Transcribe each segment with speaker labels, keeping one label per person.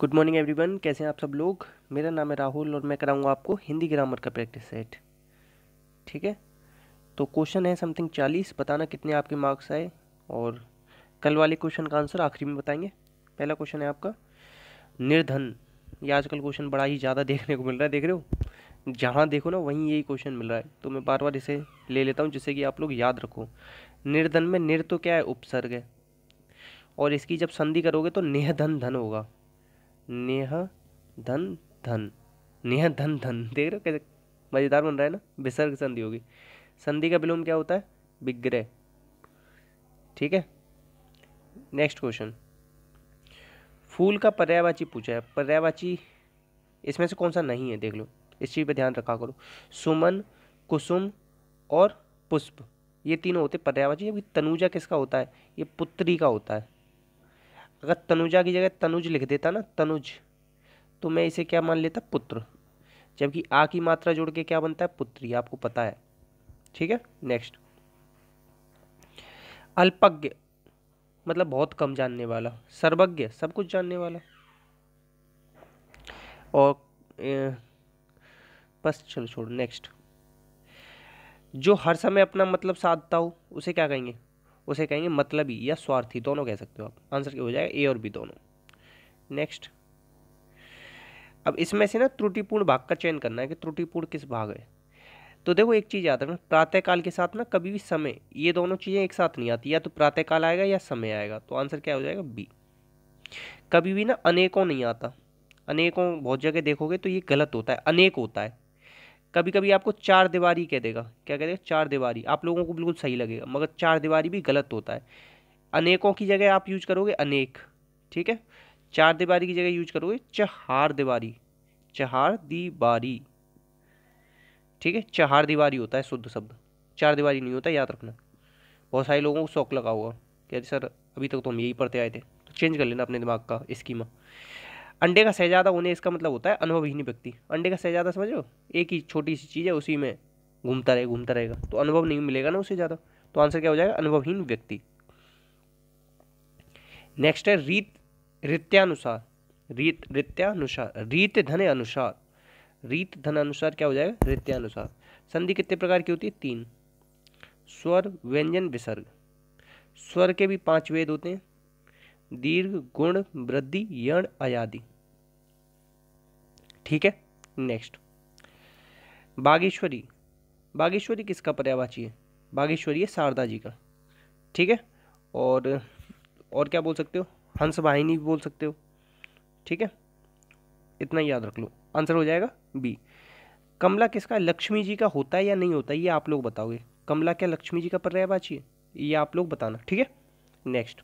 Speaker 1: good morning everyone कैसे हैं आप सब लोग मेरा नाम है राहुल और मैं कराऊंगा आपको हिंदी ग्रामर का प्रैक्टिस सेट ठीक है तो क्वेश्चन है समथिंग चालीस बताना कितने आपके मार्क्स आए और कल वाले क्वेश्चन का आंसर आखिरी में बताएंगे पहला क्वेश्चन है आपका निर्धन ये आजकल क्वेश्चन बड़ा ही ज़्यादा देखने को मिल रहा है देख रहे हो जहाँ देखो ना वहीं यही क्वेश्चन मिल रहा है तो मैं बार बार इसे ले लेता हूँ जिससे कि आप लोग याद रखो निर्धन में निर तो क्या है उपसर्ग है और इसकी जब संधि करोगे तो निहधन धन होगा नेह धन धन नेह धन धन देख रहे हो कैसे मज़ेदार बन रहा है ना विसर्ग संधि होगी संधि का विलोम क्या होता है विग्रह ठीक है नेक्स्ट क्वेश्चन फूल का पर्यावाची पूछा है पर्यावाची इसमें से कौन सा नहीं है देख लो इस चीज़ पे ध्यान रखा करो सुमन कुसुम और पुष्प ये तीनों होते पर्यावाची अभी तनुजा किसका होता है ये पुत्री का होता है अगर तनुजा की जगह तनुज लिख देता ना तनुज तो मैं इसे क्या मान लेता पुत्र जबकि आ की मात्रा जोड़ के क्या बनता है पुत्री आपको पता है ठीक है नेक्स्ट अल्पज्ञ मतलब बहुत कम जानने वाला सर्वज्ञ सब कुछ जानने वाला और ए, बस चलो छोड़ नेक्स्ट जो हर समय अपना मतलब साधता हो उसे क्या कहेंगे उसे कहेंगे मतलबी या स्वार्थी दोनों कह सकते हो आप आंसर क्या हो जाएगा ए और बी दोनों नेक्स्ट अब इसमें से ना त्रुटिपूर्ण भाग का चयन करना है कि त्रुटिपूर्ण किस भाग है तो देखो एक चीज़ याद रखना प्रातःकाल के साथ ना कभी भी समय ये दोनों चीज़ें एक साथ नहीं आती या तो प्रातःकाल आएगा या समय आएगा तो आंसर क्या हो जाएगा बी कभी भी ना अनेकों नहीं आता अनेकों बहुत जगह देखोगे तो ये गलत होता है अनेक होता है कभी कभी आपको चार दीवारी कह देगा क्या कह देगा चार दीवारी आप लोगों को बिल्कुल सही लगेगा मगर चार दीवारी भी गलत होता है अनेकों की जगह आप यूज करोगे अनेक ठीक है चार दीवारी की जगह यूज करोगे चहार दीवारी चहार दीवारी ठीक है चहार दीवारी होता है शुद्ध शब्द चार दीवारी नहीं होता याद रखना बहुत सारे लोगों को शौक लगा हुआ कि अरे सर अभी तक तो हम यही पढ़ते आए थे तो चेंज कर लेना अपने दिमाग का स्कीमा अंडे का सहजादा होने इसका मतलब होता है अनुभवहीन व्यक्ति अंडे का सहजादा समझो एक ही छोटी सी चीज़ है उसी में घूमता रहे घूमता रहेगा तो अनुभव नहीं मिलेगा ना उसे ज़्यादा तो आंसर क्या हो जाएगा अनुभवहीन व्यक्ति नेक्स्ट है रीत रित्यानुसार रीत रित्यानुसार रीत धन अनुसार रीत धन अनुसार क्या हो जाएगा रित्यानुसार संधि कितने प्रकार की होती है तीन स्वर व्यंजन विसर्ग स्वर के भी पांच वेद होते हैं दीर्घ गुण वृद्धि यण आयादि ठीक है नेक्स्ट बागेश्वरी बागेश्वरी किसका पर्यावाची है बागेश्वरी है शारदा जी का ठीक है और और क्या बोल सकते हो हंस वाहिनी भी बोल सकते हो ठीक है इतना याद रख लो आंसर हो जाएगा बी कमला किसका लक्ष्मी जी का होता है या नहीं होता है ये आप लोग बताओगे कमला क्या लक्ष्मी जी का पर्यायवाची है ये आप लोग बताना ठीक है नेक्स्ट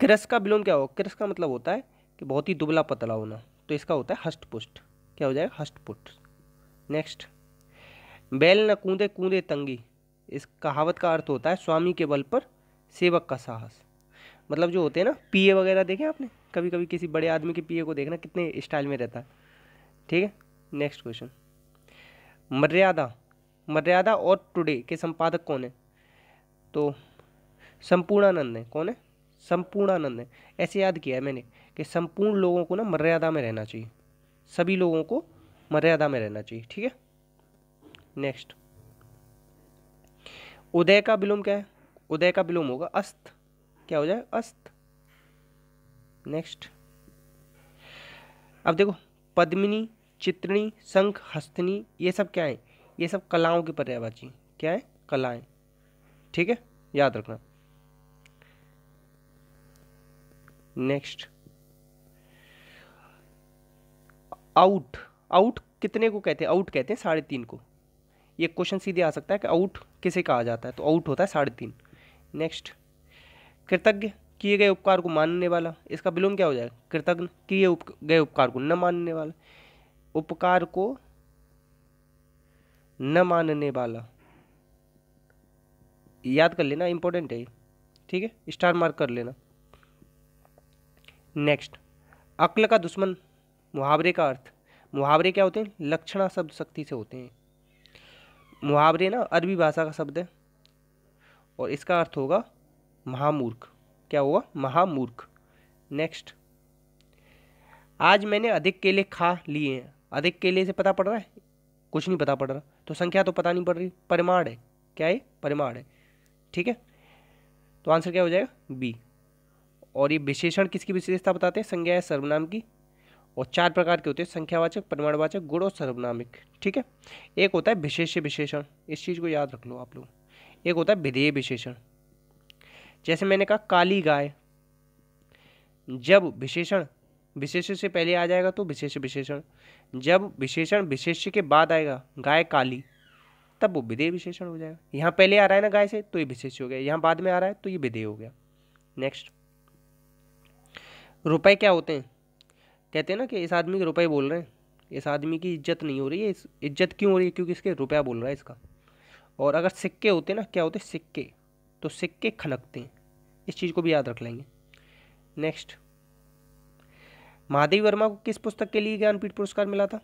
Speaker 1: क्रस का विलोम क्या हो क्रस का मतलब होता है कि बहुत ही दुबला पतला होना तो इसका होता है हष्टपुष्ट क्या हो जाएगा हष्टपुट नेक्स्ट बैल न कूदे कूदे तंगी इस कहावत का अर्थ होता है स्वामी के बल पर सेवक का साहस मतलब जो होते हैं ना पीए वगैरह देखे आपने कभी कभी किसी बड़े आदमी के पीए को देखना कितने स्टाइल में रहता है ठीक है नेक्स्ट क्वेश्चन मर्यादा मर्यादा और टुडे के संपादक कौन है तो संपूर्णानंद है कौन है संपूर्णानंद है ऐसे याद किया है मैंने कि संपूर्ण लोगों को ना मर्यादा में रहना चाहिए सभी लोगों को मर्यादा में रहना चाहिए ठीक है नेक्स्ट उदय का विलोम क्या है उदय का विलोम होगा अस्त क्या हो जाए अस्त नेक्स्ट अब देखो पद्मिनी चित्रणी शंख हस्तनी ये सब क्या है ये सब कलाओं की पर्यायवाची क्या है कलाएं ठीक है याद रखना नेक्स्ट आउट आउट कितने को कहते हैं आउट कहते हैं साढ़े तीन को ये क्वेश्चन सीधे आ सकता है कि आउट किसे कहा जाता है तो आउट होता है साढ़े तीन नेक्स्ट कृतज्ञ किए गए उपकार को मानने वाला इसका विलोम क्या हो जाएगा कृतज्ञ किए उप, गए उपकार को न मानने वाला उपकार को न मानने वाला याद कर लेना इंपॉर्टेंट है ये ठीक है स्टार मार्क कर लेना नेक्स्ट अक्ल का दुश्मन मुहावरे का अर्थ मुहावरे क्या होते हैं लक्षणा शब्द शक्ति से होते हैं मुहावरे ना अरबी भाषा का शब्द है और इसका अर्थ होगा महामूर्ख क्या होगा महामूर्ख नेक्स्ट आज मैंने अधिक केले खा लिए हैं अधिक केले से पता पड़ रहा है कुछ नहीं पता पड़ रहा तो संख्या तो पता नहीं पड़ रही परिमाण है क्या है परिमाण है ठीक है तो आंसर क्या हो जाएगा बी और ये विशेषण किसकी विशेषता बताते हैं संज्ञा है सर्वनाम की और चार प्रकार के होते हैं संख्यावाचक परिमाणवाचक गुण और सर्वनामिक ठीक है एक होता है विशेष विशेषण इस चीज़ को याद रख लो आप लोग एक होता है विधेय विशेषण जैसे मैंने कहा काली गाय जब विशेषण विशेष से पहले आ जाएगा तो विशेष विशेषण जब विशेषण विशेष के बाद आएगा गाय काली तब वो विधेय विशेषण हो जाएगा यहाँ पहले आ रहा है ना गाय से तो ये विशेष हो गया यहाँ बाद में आ रहा है तो ये विधेय हो गया नेक्स्ट रुपए क्या होते हैं कहते हैं ना कि इस आदमी के रुपये बोल रहे हैं इस आदमी की इज्जत नहीं हो रही है इस इज्जत क्यों हो रही है क्योंकि इसके रुपया बोल रहा है इसका और अगर सिक्के होते ना क्या होते सिक्के तो सिक्के खनकते हैं इस चीज़ को भी याद रख लेंगे नेक्स्ट महादेव वर्मा को किस पुस्तक के लिए ज्ञानपीठ पुरस्कार मिला था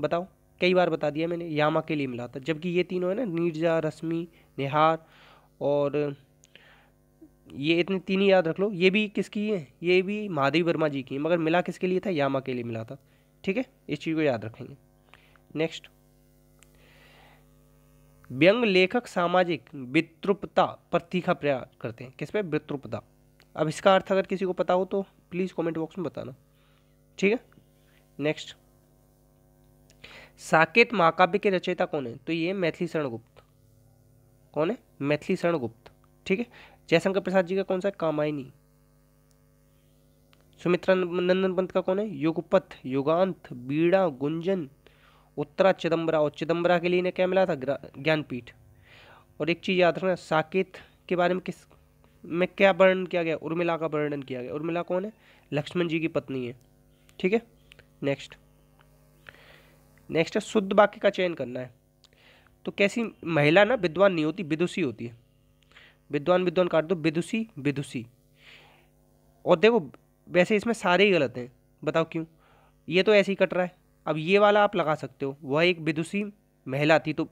Speaker 1: बताओ कई बार बता दिया मैंने यामा के लिए मिला था जबकि ये तीनों है ना नीरजा रश्मि निहार और ये इतने तीन ही याद रख लो ये भी किसकी है ये भी माधवी वर्मा जी की है मगर मिला किसके लिए था यामा के लिए मिला था ठीक है इस चीज़ को याद रखेंगे नेक्स्ट व्यंग लेखक सामाजिक वित्रुपता पर तीखा प्रयास करते हैं किस पे वित्रुपता अब इसका अर्थ अगर किसी को पता हो तो प्लीज़ कमेंट बॉक्स में बताना ठीक है नेक्स्ट साकेत महाकाव्य के रचयिता कौन है तो ये मैथिली शरण गुप्त कौन है मैथिली शरण गुप्त ठीक है जयशंकर प्रसाद जी का कौन सा कामायनी सुमित्रा नंदन पंत का कौन है युगपथ युगांत बीड़ा गुंजन उत्तरा चिदम्बरा और चिदम्बरा के लिए इन्हें क्या मिला था ज्ञानपीठ और एक चीज़ याद रखना साकेत के बारे में किस में क्या वर्णन किया गया उर्मिला का वर्णन किया गया उर्मिला कौन है लक्ष्मण जी की पत्नी है ठीक है नेक्स्ट नेक्स्ट है शुद्ध वाक्य का चयन करना है तो कैसी महिला ना विद्वान नहीं होती विदुषी होती है विद्वान विद्वान काट दो विदुषी विदुषी और देखो वैसे इसमें सारे ही गलत हैं बताओ क्यों ये तो ऐसे ही कट रहा है अब ये वाला आप लगा सकते हो वह एक विदुषी महिला थी तो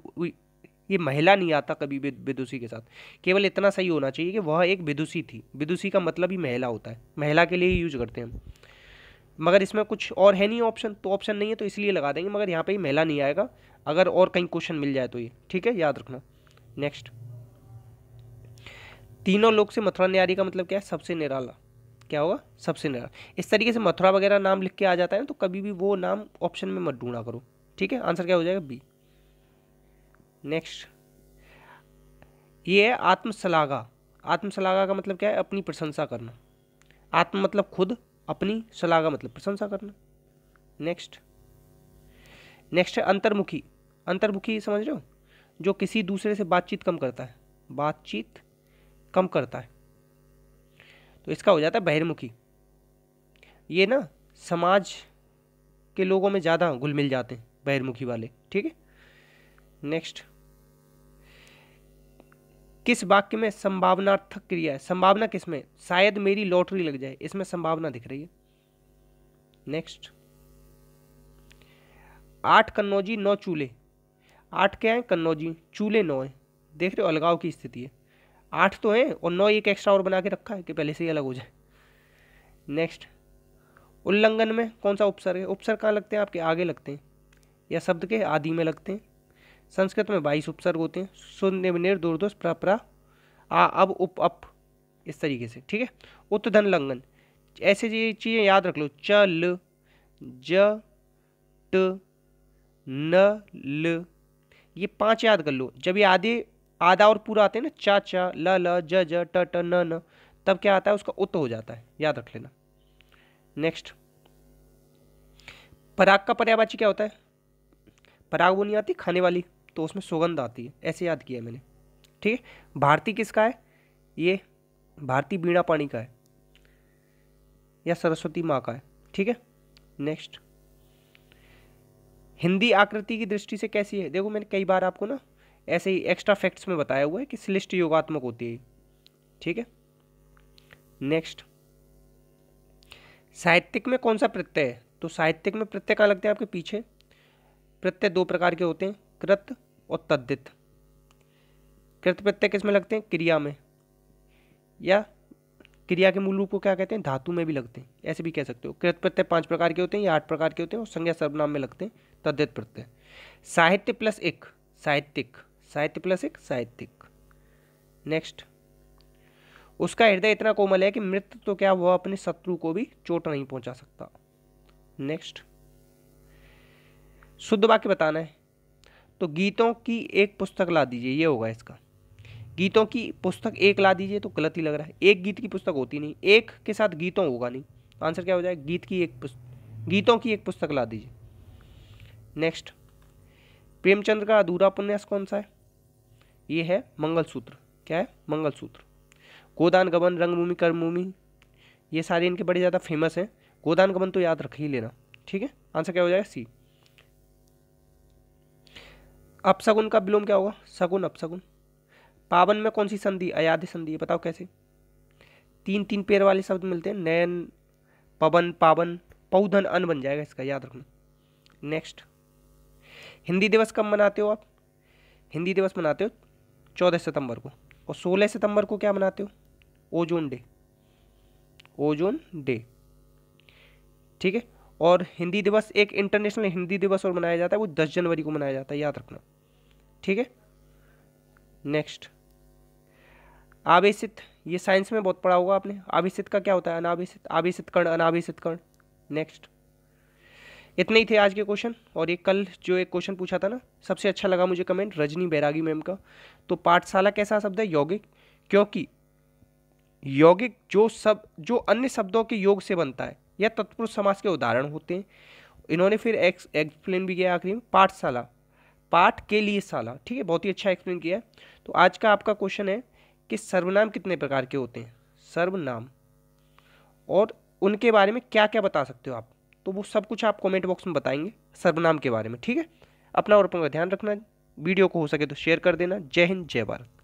Speaker 1: ये महिला नहीं आता कभी विदुषी के साथ केवल इतना सही होना चाहिए कि वह एक विदुषी थी विदुषी का मतलब ही महिला होता है महिला के लिए ही यूज करते हैं मगर इसमें कुछ और है नहीं ऑप्शन तो ऑप्शन नहीं है तो इसलिए लगा देंगे मगर यहाँ पर ही महिला नहीं आएगा अगर और कहीं क्वेश्चन मिल जाए तो ये ठीक है याद रखना नेक्स्ट तीनों लोग से मथुरा न्यारी का मतलब क्या है सबसे निराला क्या होगा सबसे निराला इस तरीके से मथुरा वगैरह नाम लिख के आ जाता है तो कभी भी वो नाम ऑप्शन में मत ढूंढा करो ठीक है आंसर क्या हो जाएगा बी नेक्स्ट ये है आत्मसलागा आत्मसलागा का मतलब क्या है अपनी प्रशंसा करना आत्म मतलब खुद अपनी सलागा मतलब प्रशंसा करना नेक्स्ट नेक्स्ट है अंतर्मुखी अंतर्मुखी समझ रहे हो जो किसी दूसरे से बातचीत कम करता है बातचीत कम करता है तो इसका हो जाता है बहिर्मुखी ये ना समाज के लोगों में ज़्यादा घुल मिल जाते हैं बहिर्मुखी वाले ठीक है नेक्स्ट किस वाक्य में संभावनार्थक क्रिया है संभावना किस में शायद मेरी लॉटरी लग जाए इसमें संभावना दिख रही है नेक्स्ट आठ कन्नौजी नौ चूल्हे आठ क्या है कन्नौजी चूल्हे नौ है देख रहे हो अलगाव की स्थिति है आठ तो है और नौ एक एक्स्ट्रा और बना के रखा है कि पहले से ही अलग हो जाए नेक्स्ट उल्लंघन में कौन सा उपसर्ग है उपसर्ग कहाँ लगते हैं आपके आगे लगते हैं या शब्द के आदि में लगते हैं संस्कृत में बाईस उपसर्ग होते हैं शून्य निर प्रपरा आ अब उप अप इस तरीके से ठीक है उत्तधन लंघन ऐसे चीज़ें याद रख लो च ल ज ट न ल ये पांच याद कर लो जब ये आदि आधा और पूरा आते हैं ना चा चा ल ल ज ज ट ट न न तब क्या आता है उसका उत हो जाता है याद रख लेना नेक्स्ट पराग का पर्यावाची क्या होता है पराग वो नहीं आती खाने वाली तो उसमें सुगंध आती है ऐसे याद किया मैंने ठीक है भारती किसका है ये भारती बीणा पाणी का है या सरस्वती माँ का है ठीक है नेक्स्ट हिंदी आकृति की दृष्टि से कैसी है देखो मैंने कई बार आपको ना ऐसे ही एक्स्ट्रा फैक्ट्स में बताया हुआ है कि श्लिष्ट योगात्मक होती है ठीक है नेक्स्ट साहित्यिक में कौन सा प्रत्यय है तो साहित्यिक में प्रत्यय क्या लगते हैं आपके पीछे प्रत्यय दो प्रकार के होते हैं कृत और तद्दित कृत प्रत्यय किस में लगते हैं क्रिया में या क्रिया के मूल रूप को क्या कहते हैं धातु में भी लगते हैं ऐसे भी कह सकते हो कृत प्रत्यय पांच प्रकार के होते हैं या आठ प्रकार के होते हैं और संज्ञा सर्वनाम में लगते हैं तद्दित प्रत्यय साहित्य प्लस एक साहित्यिक साहित्य प्लस एक साहित्यिक नेक्स्ट उसका हृदय इतना कोमल है कि मृत तो क्या वह अपने शत्रु को भी चोट नहीं पहुंचा सकता नेक्स्ट शुद्ध वाक्य बताना है तो गीतों की एक पुस्तक ला दीजिए ये होगा इसका गीतों की पुस्तक एक ला दीजिए तो गलत ही लग रहा है एक गीत की पुस्तक होती नहीं एक के साथ गीतों होगा नहीं आंसर क्या हो जाए गीत की एक पुस्तक गीतों की एक पुस्तक ला दीजिए नेक्स्ट प्रेमचंद्र का अधूरा उपन्यास कौन सा है ये है मंगलसूत्र क्या है मंगलसूत्र गोदान गबन रंगभूमि कर्मभूमि ये सारे इनके बड़े ज़्यादा फेमस हैं गोदान गबन तो याद रख ही लेना ठीक है आंसर क्या हो जाएगा सी अपसगुन का विलोम क्या होगा सगुन अपसगुन पावन में कौन सी संधि अयाध संधि है बताओ कैसे तीन तीन पेड़ वाले शब्द मिलते हैं नयन पवन पावन पौधन अन बन जाएगा इसका याद रखना नेक्स्ट हिंदी दिवस कब मनाते हो आप हिंदी दिवस मनाते हो चौदह सितंबर को और सोलह सितंबर को क्या मनाते हो ओजोन डे ओजोन डे ठीक है और हिंदी दिवस एक इंटरनेशनल हिंदी दिवस और मनाया जाता है वो दस जनवरी को मनाया जाता है याद रखना ठीक है नेक्स्ट आवेशित ये साइंस में बहुत पढ़ा होगा आपने आवेशित का क्या होता है अनावेशित आवेशित कर्ण अनावेशित कर्ण नेक्स्ट इतने ही थे आज के क्वेश्चन और एक कल जो एक क्वेश्चन पूछा था ना सबसे अच्छा लगा मुझे कमेंट रजनी बैरागी मैम का तो पाठशाला कैसा शब्द है यौगिक क्योंकि यौगिक जो सब जो अन्य शब्दों के योग से बनता है या तत्पुरुष समाज के उदाहरण होते हैं इन्होंने फिर एक्स एक्सप्लेन भी किया आखिरी में पाठशाला पाठ के लिए साला ठीक है बहुत ही अच्छा एक्सप्लेन किया है तो आज का आपका क्वेश्चन है कि सर्वनाम कितने प्रकार के होते हैं सर्वनाम और उनके बारे में क्या क्या बता सकते हो आप तो वो सब कुछ आप कमेंट बॉक्स में बताएंगे सर्वनाम के बारे में ठीक है अपना और अपना ध्यान रखना वीडियो को हो सके तो शेयर कर देना जय हिंद जय भारत